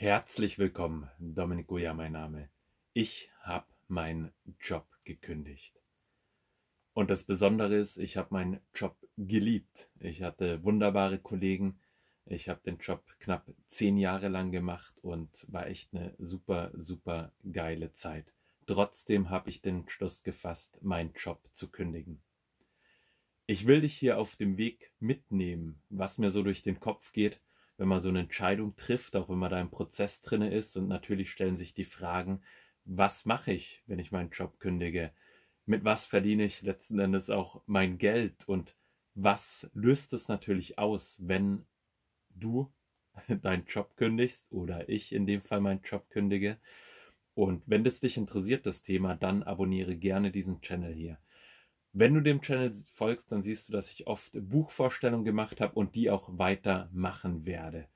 Herzlich willkommen, Dominik Goya mein Name. Ich habe meinen Job gekündigt. Und das Besondere ist, ich habe meinen Job geliebt. Ich hatte wunderbare Kollegen. Ich habe den Job knapp zehn Jahre lang gemacht und war echt eine super, super geile Zeit. Trotzdem habe ich den Schluss gefasst, meinen Job zu kündigen. Ich will dich hier auf dem Weg mitnehmen, was mir so durch den Kopf geht, wenn man so eine Entscheidung trifft, auch wenn man da im Prozess drin ist. Und natürlich stellen sich die Fragen, was mache ich, wenn ich meinen Job kündige? Mit was verdiene ich letzten Endes auch mein Geld? Und was löst es natürlich aus, wenn du deinen Job kündigst oder ich in dem Fall meinen Job kündige? Und wenn das dich interessiert, das Thema, dann abonniere gerne diesen Channel hier. Wenn du dem Channel folgst, dann siehst du, dass ich oft Buchvorstellungen gemacht habe und die auch weitermachen werde.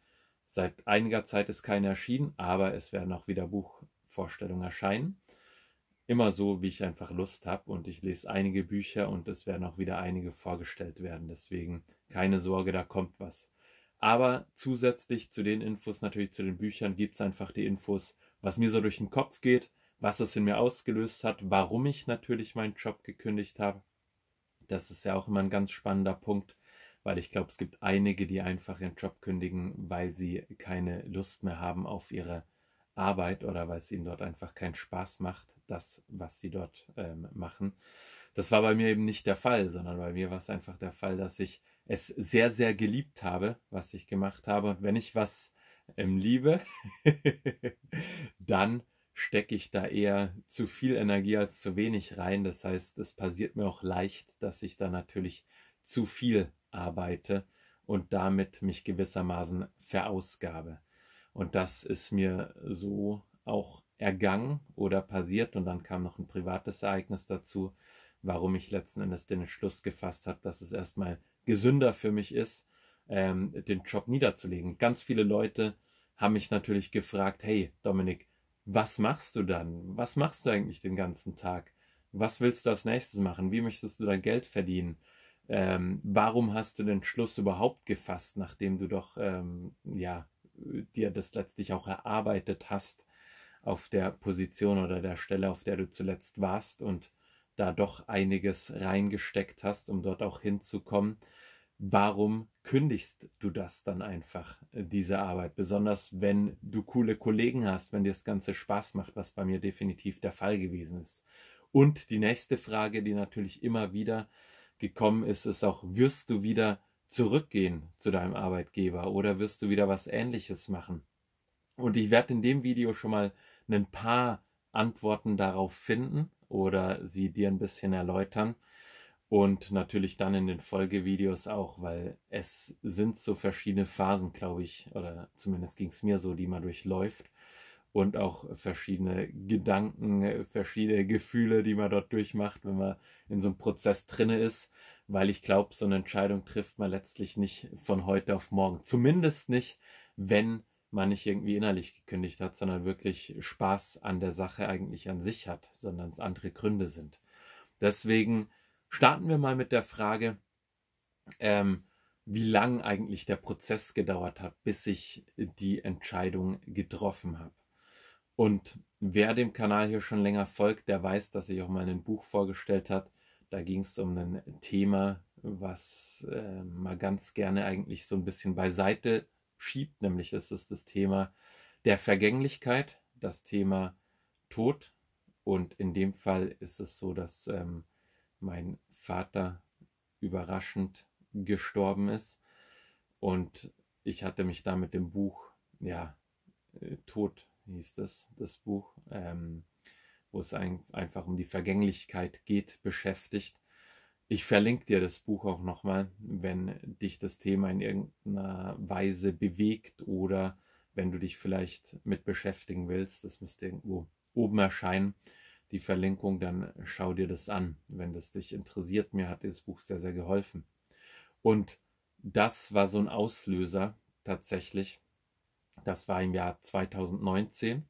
Seit einiger Zeit ist keine erschienen, aber es werden auch wieder Buchvorstellungen erscheinen. Immer so, wie ich einfach Lust habe und ich lese einige Bücher und es werden auch wieder einige vorgestellt werden. Deswegen keine Sorge, da kommt was. Aber zusätzlich zu den Infos, natürlich zu den Büchern, gibt es einfach die Infos, was mir so durch den Kopf geht, was es in mir ausgelöst hat, warum ich natürlich meinen Job gekündigt habe. Das ist ja auch immer ein ganz spannender Punkt, weil ich glaube, es gibt einige, die einfach ihren Job kündigen, weil sie keine Lust mehr haben auf ihre Arbeit oder weil es ihnen dort einfach keinen Spaß macht, das, was sie dort ähm, machen. Das war bei mir eben nicht der Fall, sondern bei mir war es einfach der Fall, dass ich es sehr, sehr geliebt habe, was ich gemacht habe. Und wenn ich was ähm, liebe, dann stecke ich da eher zu viel Energie als zu wenig rein. Das heißt, es passiert mir auch leicht, dass ich da natürlich zu viel arbeite und damit mich gewissermaßen verausgabe. Und das ist mir so auch ergangen oder passiert. Und dann kam noch ein privates Ereignis dazu, warum ich letzten Endes den Schluss gefasst habe, dass es erstmal gesünder für mich ist, ähm, den Job niederzulegen. Ganz viele Leute haben mich natürlich gefragt, hey Dominik, was machst du dann? Was machst du eigentlich den ganzen Tag? Was willst du als nächstes machen? Wie möchtest du dein Geld verdienen? Ähm, warum hast du den Schluss überhaupt gefasst, nachdem du doch ähm, ja dir das letztlich auch erarbeitet hast auf der Position oder der Stelle, auf der du zuletzt warst und da doch einiges reingesteckt hast, um dort auch hinzukommen? warum kündigst du das dann einfach, äh, diese Arbeit? Besonders wenn du coole Kollegen hast, wenn dir das Ganze Spaß macht, was bei mir definitiv der Fall gewesen ist. Und die nächste Frage, die natürlich immer wieder gekommen ist, ist auch, wirst du wieder zurückgehen zu deinem Arbeitgeber oder wirst du wieder was ähnliches machen? Und ich werde in dem Video schon mal ein paar Antworten darauf finden oder sie dir ein bisschen erläutern und natürlich dann in den Folgevideos auch, weil es sind so verschiedene Phasen, glaube ich, oder zumindest ging es mir so, die man durchläuft und auch verschiedene Gedanken, verschiedene Gefühle, die man dort durchmacht, wenn man in so einem Prozess drinne ist, weil ich glaube, so eine Entscheidung trifft man letztlich nicht von heute auf morgen, zumindest nicht, wenn man nicht irgendwie innerlich gekündigt hat, sondern wirklich Spaß an der Sache eigentlich an sich hat, sondern es andere Gründe sind. Deswegen Starten wir mal mit der Frage, ähm, wie lang eigentlich der Prozess gedauert hat, bis ich die Entscheidung getroffen habe. Und wer dem Kanal hier schon länger folgt, der weiß, dass ich auch mal ein Buch vorgestellt habe. Da ging es um ein Thema, was äh, man ganz gerne eigentlich so ein bisschen beiseite schiebt, nämlich ist es das Thema der Vergänglichkeit, das Thema Tod. Und in dem Fall ist es so, dass ähm, mein Vater überraschend gestorben ist. Und ich hatte mich da mit dem Buch, ja, äh, Tod hieß das, das Buch, ähm, wo es ein, einfach um die Vergänglichkeit geht, beschäftigt. Ich verlinke dir das Buch auch nochmal, wenn dich das Thema in irgendeiner Weise bewegt oder wenn du dich vielleicht mit beschäftigen willst. Das müsste irgendwo oben erscheinen die Verlinkung, dann schau dir das an, wenn das dich interessiert. Mir hat dieses Buch sehr, sehr geholfen. Und das war so ein Auslöser tatsächlich. Das war im Jahr 2019,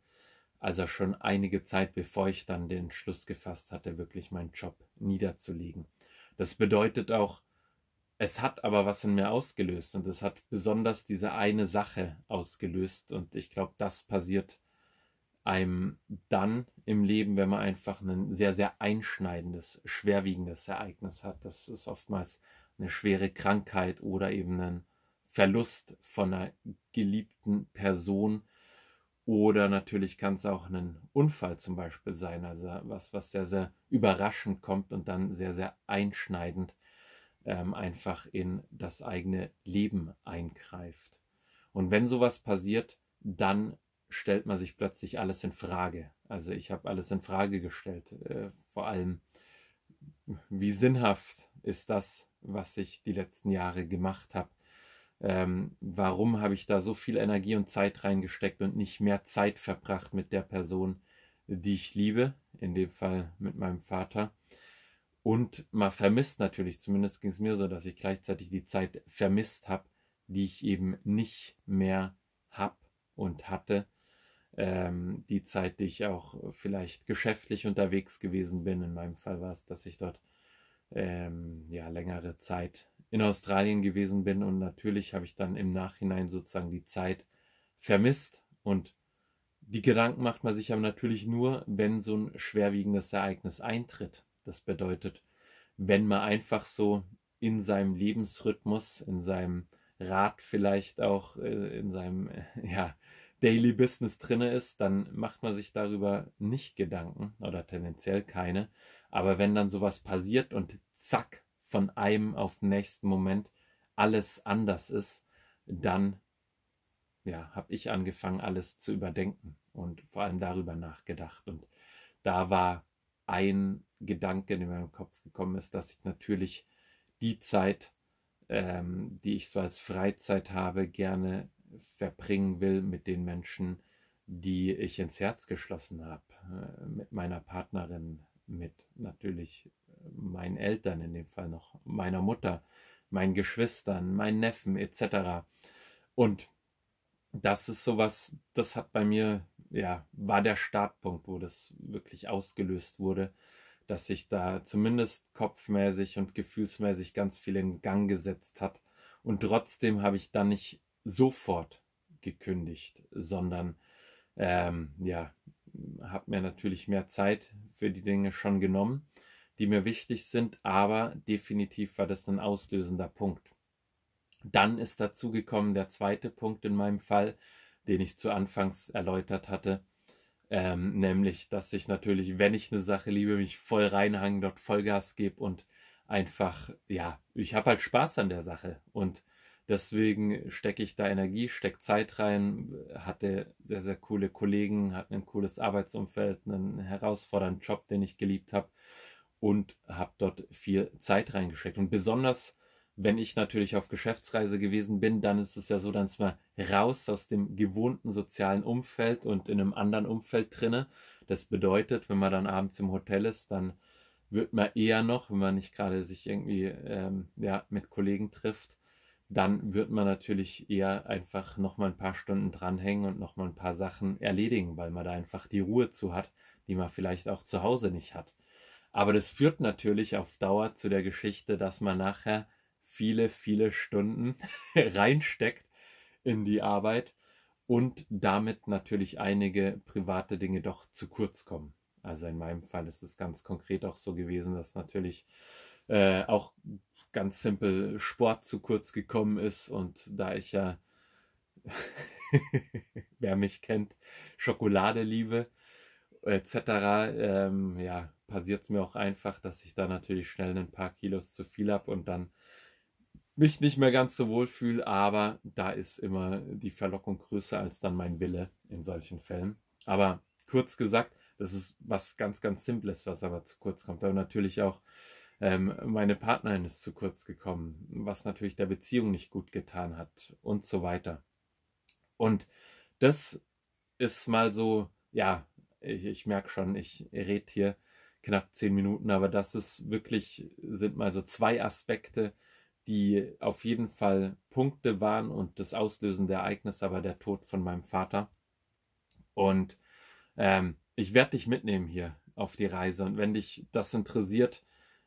also schon einige Zeit, bevor ich dann den Schluss gefasst hatte, wirklich meinen Job niederzulegen. Das bedeutet auch, es hat aber was in mir ausgelöst und es hat besonders diese eine Sache ausgelöst und ich glaube, das passiert einem dann im Leben, wenn man einfach ein sehr, sehr einschneidendes, schwerwiegendes Ereignis hat. Das ist oftmals eine schwere Krankheit oder eben ein Verlust von einer geliebten Person. Oder natürlich kann es auch ein Unfall zum Beispiel sein, also was, was sehr, sehr überraschend kommt und dann sehr, sehr einschneidend ähm, einfach in das eigene Leben eingreift. Und wenn sowas passiert, dann stellt man sich plötzlich alles in Frage. Also ich habe alles in Frage gestellt. Äh, vor allem, wie sinnhaft ist das, was ich die letzten Jahre gemacht habe? Ähm, warum habe ich da so viel Energie und Zeit reingesteckt und nicht mehr Zeit verbracht mit der Person, die ich liebe, in dem Fall mit meinem Vater. Und man vermisst natürlich, zumindest ging es mir so, dass ich gleichzeitig die Zeit vermisst habe, die ich eben nicht mehr habe und hatte, ähm, die Zeit, die ich auch vielleicht geschäftlich unterwegs gewesen bin. In meinem Fall war es, dass ich dort ähm, ja längere Zeit in Australien gewesen bin und natürlich habe ich dann im Nachhinein sozusagen die Zeit vermisst und die Gedanken macht man sich aber natürlich nur, wenn so ein schwerwiegendes Ereignis eintritt. Das bedeutet, wenn man einfach so in seinem Lebensrhythmus, in seinem Rad vielleicht auch, äh, in seinem ja, Daily Business drin ist, dann macht man sich darüber nicht Gedanken oder tendenziell keine. Aber wenn dann sowas passiert und zack, von einem auf den nächsten Moment alles anders ist, dann ja, habe ich angefangen, alles zu überdenken und vor allem darüber nachgedacht. Und da war ein Gedanke, der in meinem Kopf gekommen ist, dass ich natürlich die Zeit, ähm, die ich so als Freizeit habe, gerne verbringen will mit den Menschen, die ich ins Herz geschlossen habe, äh, mit meiner Partnerin, mit natürlich äh, meinen Eltern, in dem Fall noch meiner Mutter, meinen Geschwistern, meinen Neffen etc. Und das ist sowas, das hat bei mir, ja, war der Startpunkt, wo das wirklich ausgelöst wurde, dass sich da zumindest kopfmäßig und gefühlsmäßig ganz viel in Gang gesetzt hat. Und trotzdem habe ich dann nicht sofort gekündigt, sondern ähm, ja, habe mir natürlich mehr Zeit für die Dinge schon genommen, die mir wichtig sind, aber definitiv war das ein auslösender Punkt. Dann ist dazu gekommen der zweite Punkt in meinem Fall, den ich zu Anfangs erläutert hatte, ähm, nämlich, dass ich natürlich, wenn ich eine Sache liebe, mich voll reinhangen, dort Vollgas gebe und einfach, ja, ich habe halt Spaß an der Sache und Deswegen stecke ich da Energie, stecke Zeit rein, hatte sehr, sehr coole Kollegen, hatte ein cooles Arbeitsumfeld, einen herausfordernden Job, den ich geliebt habe und habe dort viel Zeit reingesteckt. Und besonders, wenn ich natürlich auf Geschäftsreise gewesen bin, dann ist es ja so, dann ist man raus aus dem gewohnten sozialen Umfeld und in einem anderen Umfeld drinne. Das bedeutet, wenn man dann abends im Hotel ist, dann wird man eher noch, wenn man nicht gerade sich irgendwie ähm, ja, mit Kollegen trifft, dann wird man natürlich eher einfach nochmal ein paar Stunden dranhängen und nochmal ein paar Sachen erledigen, weil man da einfach die Ruhe zu hat, die man vielleicht auch zu Hause nicht hat. Aber das führt natürlich auf Dauer zu der Geschichte, dass man nachher viele, viele Stunden reinsteckt in die Arbeit und damit natürlich einige private Dinge doch zu kurz kommen. Also in meinem Fall ist es ganz konkret auch so gewesen, dass natürlich äh, auch ganz simpel Sport zu kurz gekommen ist und da ich ja, wer mich kennt, Schokolade liebe etc., ähm, ja, passiert es mir auch einfach, dass ich da natürlich schnell ein paar Kilos zu viel habe und dann mich nicht mehr ganz so wohl fühle, aber da ist immer die Verlockung größer als dann mein Wille in solchen Fällen. Aber kurz gesagt, das ist was ganz, ganz Simples, was aber zu kurz kommt. Aber natürlich auch ähm, meine Partnerin ist zu kurz gekommen, was natürlich der Beziehung nicht gut getan hat und so weiter. Und das ist mal so, ja, ich, ich merke schon, ich rede hier knapp zehn Minuten, aber das ist wirklich, sind mal so zwei Aspekte, die auf jeden Fall Punkte waren und das Auslösen der Ereignisse, aber der Tod von meinem Vater. Und ähm, ich werde dich mitnehmen hier auf die Reise. Und wenn dich das interessiert,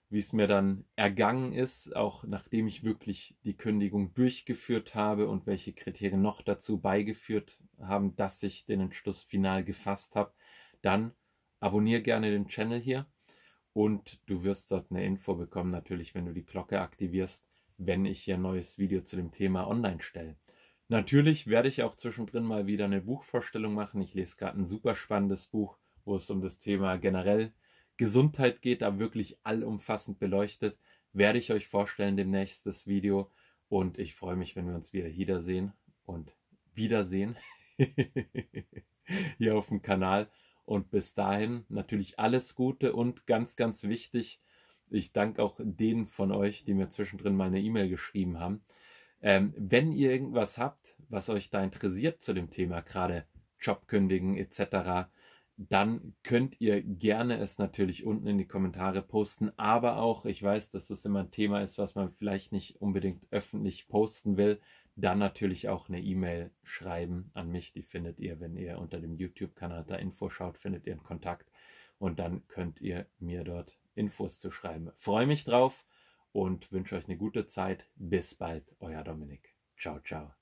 wie es mir dann ergangen ist, auch nachdem ich wirklich die Kündigung durchgeführt habe und welche Kriterien noch dazu beigeführt haben, dass ich den Entschluss final gefasst habe, dann abonniere gerne den Channel hier und du wirst dort eine Info bekommen, natürlich, wenn du die Glocke aktivierst, wenn ich hier ein neues Video zu dem Thema online stelle. Natürlich werde ich auch zwischendrin mal wieder eine Buchvorstellung machen. Ich lese gerade ein super spannendes Buch, wo es um das Thema generell geht Gesundheit geht, da wirklich allumfassend beleuchtet, werde ich euch vorstellen demnächst das Video. Und ich freue mich, wenn wir uns wieder wiedersehen und wiedersehen hier auf dem Kanal. Und bis dahin natürlich alles Gute und ganz, ganz wichtig, ich danke auch denen von euch, die mir zwischendrin mal eine E-Mail geschrieben haben. Ähm, wenn ihr irgendwas habt, was euch da interessiert zu dem Thema, gerade Jobkündigen etc., dann könnt ihr gerne es natürlich unten in die Kommentare posten. Aber auch, ich weiß, dass das immer ein Thema ist, was man vielleicht nicht unbedingt öffentlich posten will, dann natürlich auch eine E-Mail schreiben an mich. Die findet ihr, wenn ihr unter dem YouTube-Kanal da Info schaut, findet ihr einen Kontakt. Und dann könnt ihr mir dort Infos zu schreiben. Freue mich drauf und wünsche euch eine gute Zeit. Bis bald, euer Dominik. Ciao, ciao.